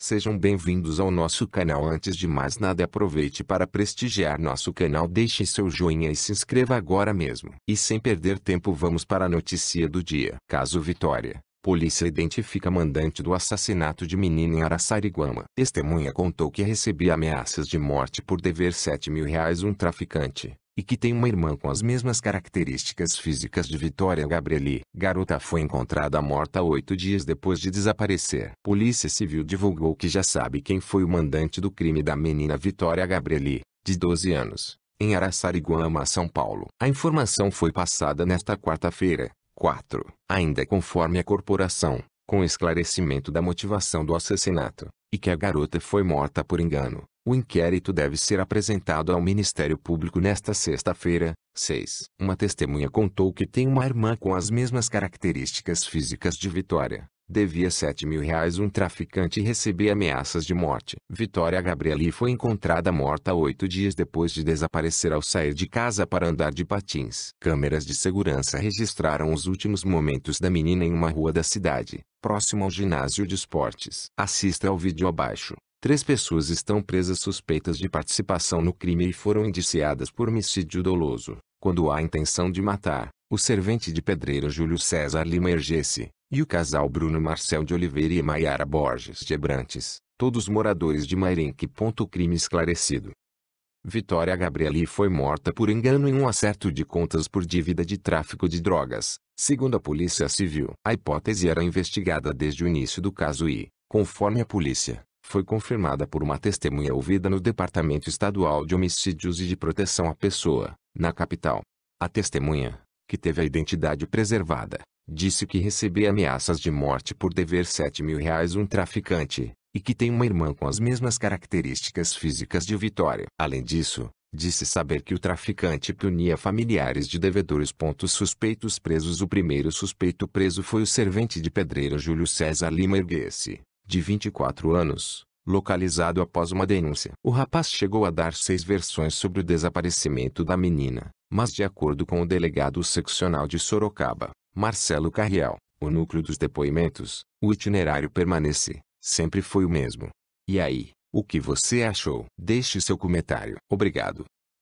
Sejam bem-vindos ao nosso canal. Antes de mais nada, aproveite para prestigiar nosso canal, deixe seu joinha e se inscreva agora mesmo. E sem perder tempo, vamos para a notícia do dia. Caso Vitória. Polícia identifica mandante do assassinato de menina em Araçariguama. Testemunha contou que recebia ameaças de morte por dever 7 mil reais um traficante e que tem uma irmã com as mesmas características físicas de Vitória Gabrieli. Garota foi encontrada morta oito dias depois de desaparecer. Polícia Civil divulgou que já sabe quem foi o mandante do crime da menina Vitória Gabrieli, de 12 anos, em Araçariguama, São Paulo. A informação foi passada nesta quarta-feira, 4, ainda conforme a corporação, com esclarecimento da motivação do assassinato, e que a garota foi morta por engano o inquérito deve ser apresentado ao Ministério Público nesta sexta-feira, 6. Uma testemunha contou que tem uma irmã com as mesmas características físicas de Vitória. Devia 7 mil reais um traficante e recebia ameaças de morte. Vitória Gabrieli foi encontrada morta oito dias depois de desaparecer ao sair de casa para andar de patins. Câmeras de segurança registraram os últimos momentos da menina em uma rua da cidade, próximo ao ginásio de esportes. Assista ao vídeo abaixo. Três pessoas estão presas suspeitas de participação no crime e foram indiciadas por homicídio doloso, quando há intenção de matar. O servente de pedreiro Júlio César Lima Ergesse, e o casal Bruno Marcel de Oliveira e Maiara Borges de Brantes, todos moradores de Mairenque. Crime esclarecido. Vitória Gabrieli foi morta por engano em um acerto de contas por dívida de tráfico de drogas, segundo a Polícia Civil. A hipótese era investigada desde o início do caso e, conforme a polícia, foi confirmada por uma testemunha ouvida no Departamento Estadual de Homicídios e de Proteção à Pessoa, na capital. A testemunha, que teve a identidade preservada, disse que recebeu ameaças de morte por dever 7 mil reais um traficante, e que tem uma irmã com as mesmas características físicas de Vitória. Além disso, disse saber que o traficante punia familiares de devedores. Pontos suspeitos presos O primeiro suspeito preso foi o servente de pedreiro Júlio César Lima Erguesse, de 24 anos, localizado após uma denúncia. O rapaz chegou a dar seis versões sobre o desaparecimento da menina, mas de acordo com o delegado seccional de Sorocaba, Marcelo Carriel, o núcleo dos depoimentos, o itinerário permanece, sempre foi o mesmo. E aí, o que você achou? Deixe seu comentário. Obrigado.